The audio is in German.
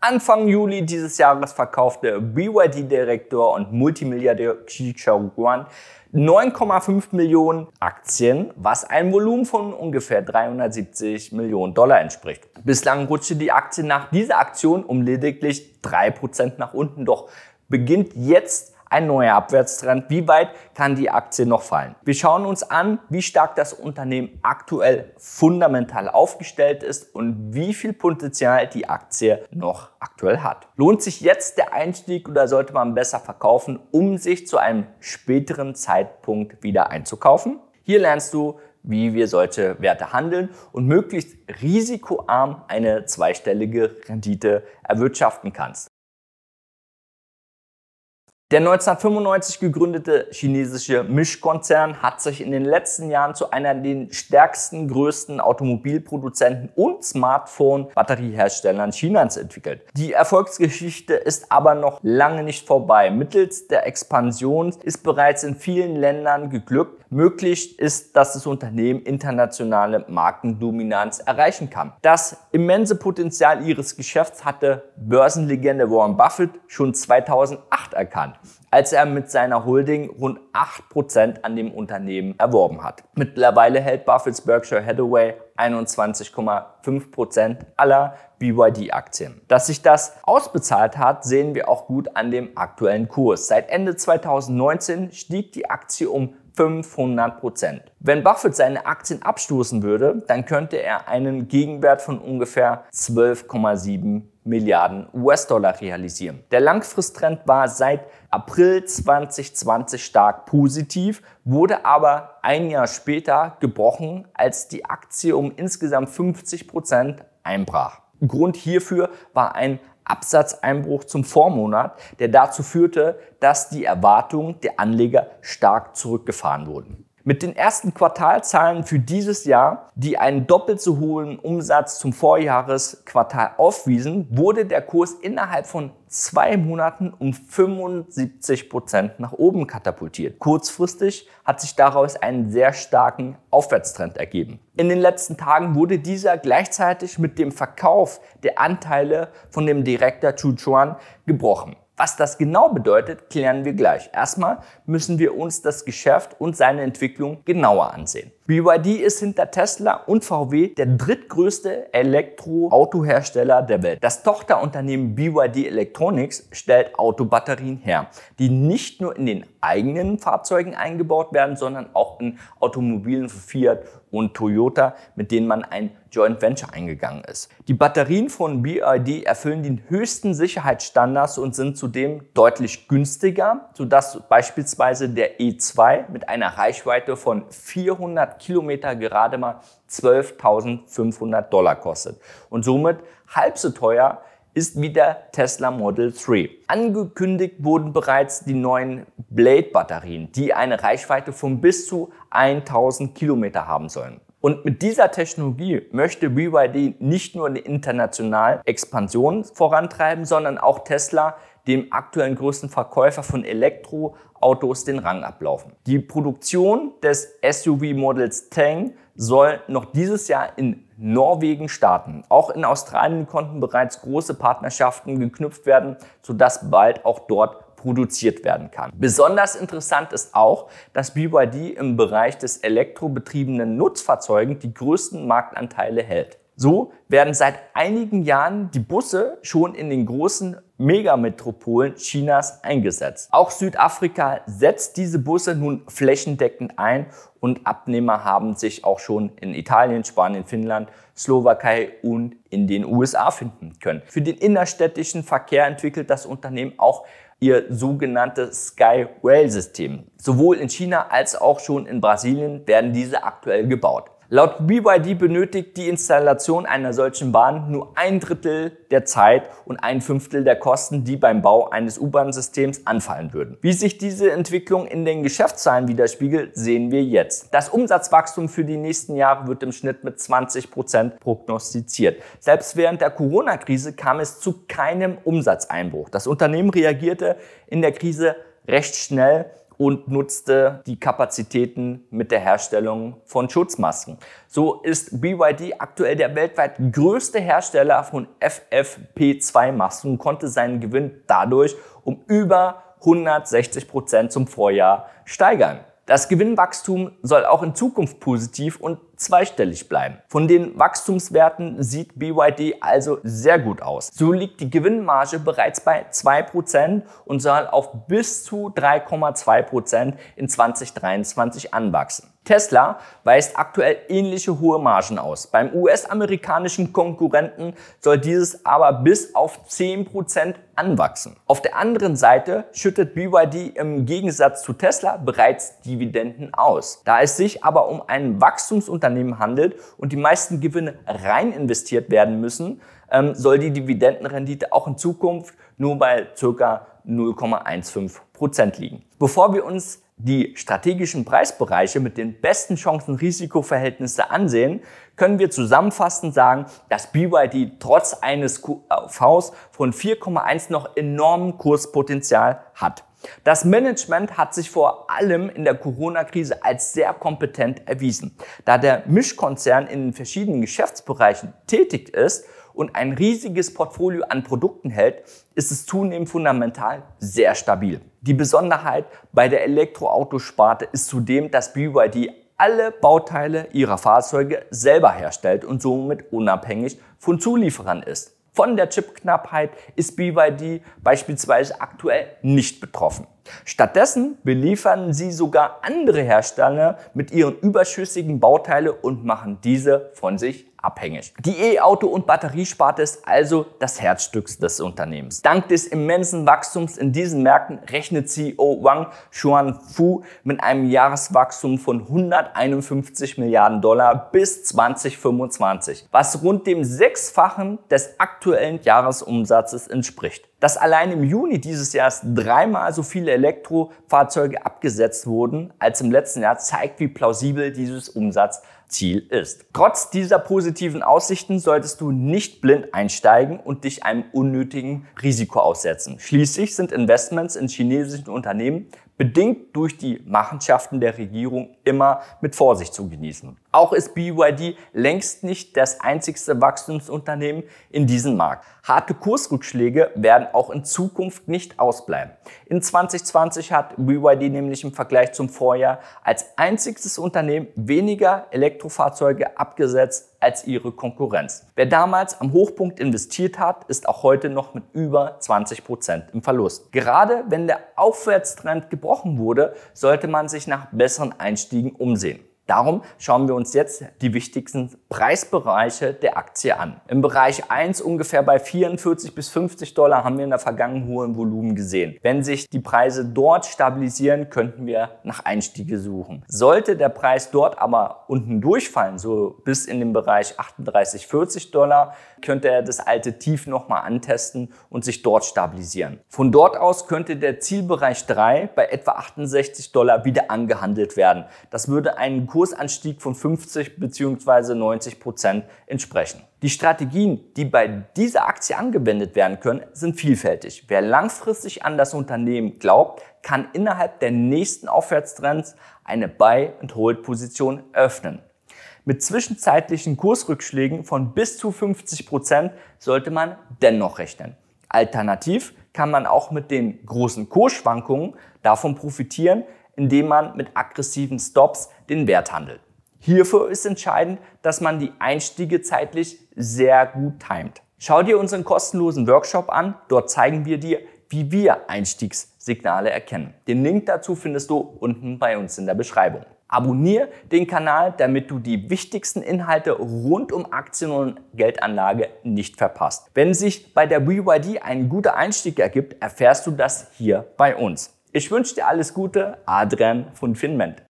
Anfang Juli dieses Jahres verkaufte BYD-Direktor und Multimilliardär Xi Jinping 9,5 Millionen Aktien, was einem Volumen von ungefähr 370 Millionen Dollar entspricht. Bislang rutschte die Aktie nach dieser Aktion um lediglich 3% nach unten, doch beginnt jetzt ein neuer Abwärtstrend. Wie weit kann die Aktie noch fallen? Wir schauen uns an, wie stark das Unternehmen aktuell fundamental aufgestellt ist und wie viel Potenzial die Aktie noch aktuell hat. Lohnt sich jetzt der Einstieg oder sollte man besser verkaufen, um sich zu einem späteren Zeitpunkt wieder einzukaufen? Hier lernst du, wie wir solche Werte handeln und möglichst risikoarm eine zweistellige Rendite erwirtschaften kannst. Der 1995 gegründete chinesische Mischkonzern hat sich in den letzten Jahren zu einer der stärksten, größten Automobilproduzenten und Smartphone-Batterieherstellern Chinas entwickelt. Die Erfolgsgeschichte ist aber noch lange nicht vorbei. Mittels der Expansion ist bereits in vielen Ländern geglückt. Möglich ist, dass das Unternehmen internationale Markendominanz erreichen kann. Das immense Potenzial ihres Geschäfts hatte Börsenlegende Warren Buffett schon 2008 erkannt als er mit seiner Holding rund 8% an dem Unternehmen erworben hat. Mittlerweile hält Buffett's Berkshire Hathaway 21,5% aller BYD-Aktien. Dass sich das ausbezahlt hat, sehen wir auch gut an dem aktuellen Kurs. Seit Ende 2019 stieg die Aktie um 500 Prozent. Wenn Buffett seine Aktien abstoßen würde, dann könnte er einen Gegenwert von ungefähr 12,7 Milliarden US-Dollar realisieren. Der Langfristtrend war seit April 2020 stark positiv, wurde aber ein Jahr später gebrochen, als die Aktie um insgesamt 50 Prozent einbrach. Grund hierfür war ein Absatzeinbruch zum Vormonat, der dazu führte, dass die Erwartungen der Anleger stark zurückgefahren wurden mit den ersten Quartalzahlen für dieses Jahr, die einen doppelt so hohen Umsatz zum Vorjahresquartal aufwiesen, wurde der Kurs innerhalb von zwei Monaten um 75 Prozent nach oben katapultiert. Kurzfristig hat sich daraus einen sehr starken Aufwärtstrend ergeben. In den letzten Tagen wurde dieser gleichzeitig mit dem Verkauf der Anteile von dem Direktor Chu Chuan gebrochen. Was das genau bedeutet, klären wir gleich. Erstmal müssen wir uns das Geschäft und seine Entwicklung genauer ansehen. BYD ist hinter Tesla und VW der drittgrößte Elektroautohersteller der Welt. Das Tochterunternehmen BYD Electronics stellt Autobatterien her, die nicht nur in den eigenen Fahrzeugen eingebaut werden, sondern auch in Automobilen für Fiat und Toyota, mit denen man ein Joint Venture eingegangen ist. Die Batterien von BYD erfüllen den höchsten Sicherheitsstandards und sind zudem deutlich günstiger, sodass beispielsweise der E2 mit einer Reichweite von 400 Kilometer gerade mal 12.500 Dollar kostet und somit halb so teuer ist wie der Tesla Model 3. Angekündigt wurden bereits die neuen Blade-Batterien, die eine Reichweite von bis zu 1000 Kilometer haben sollen. Und mit dieser Technologie möchte BYD nicht nur eine internationale Expansion vorantreiben, sondern auch Tesla, dem aktuellen größten Verkäufer von Elektroautos, den Rang ablaufen. Die Produktion des SUV Models Tang soll noch dieses Jahr in Norwegen starten. Auch in Australien konnten bereits große Partnerschaften geknüpft werden, sodass bald auch dort produziert werden kann. Besonders interessant ist auch, dass BYD im Bereich des elektrobetriebenen Nutzfahrzeugen die größten Marktanteile hält. So werden seit einigen Jahren die Busse schon in den großen Megametropolen Chinas eingesetzt. Auch Südafrika setzt diese Busse nun flächendeckend ein und Abnehmer haben sich auch schon in Italien, Spanien, Finnland, Slowakei und in den USA finden können. Für den innerstädtischen Verkehr entwickelt das Unternehmen auch ihr sogenanntes Sky Rail System. Sowohl in China als auch schon in Brasilien werden diese aktuell gebaut. Laut BYD benötigt die Installation einer solchen Bahn nur ein Drittel der Zeit und ein Fünftel der Kosten, die beim Bau eines U-Bahn-Systems anfallen würden. Wie sich diese Entwicklung in den Geschäftszahlen widerspiegelt, sehen wir jetzt. Das Umsatzwachstum für die nächsten Jahre wird im Schnitt mit 20 Prozent prognostiziert. Selbst während der Corona-Krise kam es zu keinem Umsatzeinbruch. Das Unternehmen reagierte in der Krise recht schnell und nutzte die Kapazitäten mit der Herstellung von Schutzmasken. So ist BYD aktuell der weltweit größte Hersteller von FFP2-Masken und konnte seinen Gewinn dadurch um über 160 Prozent zum Vorjahr steigern. Das Gewinnwachstum soll auch in Zukunft positiv und zweistellig bleiben. Von den Wachstumswerten sieht BYD also sehr gut aus. So liegt die Gewinnmarge bereits bei 2% und soll auf bis zu 3,2% in 2023 anwachsen. Tesla weist aktuell ähnliche hohe Margen aus. Beim US-amerikanischen Konkurrenten soll dieses aber bis auf 10% anwachsen. Auf der anderen Seite schüttet BYD im Gegensatz zu Tesla bereits Dividenden aus. Da es sich aber um ein Wachstumsunternehmen handelt und die meisten Gewinne rein investiert werden müssen, ähm, soll die Dividendenrendite auch in Zukunft nur bei ca. 0,15% liegen. Bevor wir uns die strategischen Preisbereiche mit den besten Chancen-Risikoverhältnisse ansehen, können wir zusammenfassend sagen, dass BYD trotz eines QVs von 4,1 noch enormen Kurspotenzial hat. Das Management hat sich vor allem in der Corona-Krise als sehr kompetent erwiesen. Da der Mischkonzern in verschiedenen Geschäftsbereichen tätig ist, und ein riesiges Portfolio an Produkten hält, ist es zunehmend fundamental sehr stabil. Die Besonderheit bei der Elektroautosparte ist zudem, dass BYD alle Bauteile ihrer Fahrzeuge selber herstellt und somit unabhängig von Zulieferern ist. Von der Chipknappheit ist BYD beispielsweise aktuell nicht betroffen. Stattdessen beliefern sie sogar andere Hersteller mit ihren überschüssigen Bauteile und machen diese von sich abhängig. Die E-Auto- und Batteriesparte ist also das Herzstück des Unternehmens. Dank des immensen Wachstums in diesen Märkten rechnet CEO Wang Xuanfu mit einem Jahreswachstum von 151 Milliarden Dollar bis 2025, was rund dem Sechsfachen des aktuellen Jahresumsatzes entspricht dass allein im Juni dieses Jahres dreimal so viele Elektrofahrzeuge abgesetzt wurden als im letzten Jahr, zeigt, wie plausibel dieses Umsatzziel ist. Trotz dieser positiven Aussichten solltest du nicht blind einsteigen und dich einem unnötigen Risiko aussetzen. Schließlich sind Investments in chinesischen Unternehmen bedingt durch die Machenschaften der Regierung immer mit Vorsicht zu genießen. Auch ist BYD längst nicht das einzigste Wachstumsunternehmen in diesem Markt. Harte Kursrückschläge werden auch in Zukunft nicht ausbleiben. In 2020 hat BYD nämlich im Vergleich zum Vorjahr als einziges Unternehmen weniger Elektrofahrzeuge abgesetzt als ihre Konkurrenz. Wer damals am Hochpunkt investiert hat, ist auch heute noch mit über 20 Prozent im Verlust. Gerade wenn der Aufwärtstrend gebrochen wurde, sollte man sich nach besseren Einstiegen umsehen. Darum schauen wir uns jetzt die wichtigsten Preisbereiche der Aktie an. Im Bereich 1 ungefähr bei 44 bis 50 Dollar haben wir in der Vergangenheit hohen Volumen gesehen. Wenn sich die Preise dort stabilisieren, könnten wir nach Einstiege suchen. Sollte der Preis dort aber unten durchfallen, so bis in den Bereich 38, 40 Dollar, könnte er das alte Tief nochmal antesten und sich dort stabilisieren. Von dort aus könnte der Zielbereich 3 bei etwa 68 Dollar wieder angehandelt werden. Das würde einen Kursanstieg von 50 bzw. 90 Prozent entsprechen. Die Strategien, die bei dieser Aktie angewendet werden können, sind vielfältig. Wer langfristig an das Unternehmen glaubt, kann innerhalb der nächsten Aufwärtstrends eine buy und hold position öffnen. Mit zwischenzeitlichen Kursrückschlägen von bis zu 50 Prozent sollte man dennoch rechnen. Alternativ kann man auch mit den großen Kursschwankungen davon profitieren, indem man mit aggressiven Stops den Wert handelt. Hierfür ist entscheidend, dass man die Einstiege zeitlich sehr gut timet. Schau dir unseren kostenlosen Workshop an. Dort zeigen wir dir, wie wir Einstiegssignale erkennen. Den Link dazu findest du unten bei uns in der Beschreibung. Abonnier den Kanal, damit du die wichtigsten Inhalte rund um Aktien und Geldanlage nicht verpasst. Wenn sich bei der BYD ein guter Einstieg ergibt, erfährst du das hier bei uns. Ich wünsche dir alles Gute, Adrian von Finment.